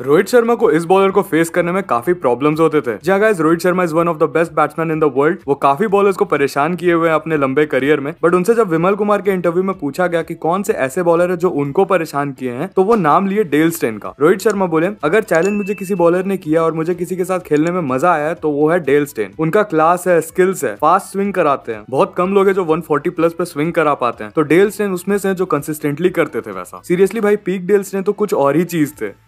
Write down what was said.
रोहित शर्मा को इस बॉलर को फेस करने में काफी प्रॉब्लम्स होते थे जहाँ guys Rohit Sharma is one of the best batsman in the world वो काफी बॉलर्स को परेशान किए हुए हैं अपने लंबे करियर में बट उनसे जब विमल कुमार के इंटरव्यू में पूछा गया कि कौन से ऐसे बॉलर है जो उनको परेशान किए हैं तो वो नाम लिए डेल स्टेन का रोहित शर्मा बोले अगर चैलेंज मुझे किसी बॉलर ने किया और मुझे किसी के साथ खेलने में मजा आया तो वो है डेल स्टेन उनका क्लास है स्किल्स है फास्ट स्विंग कराते हैं बहुत कम लोग है जो वन प्लस पे स्विंग करा पाते हैं तो डेल स्टेन उसमें से जो कंसिस्टेंटली करते थे वैसा सीरियसली भाई पीक डेल स्टेन तो कुछ और ही चीज थे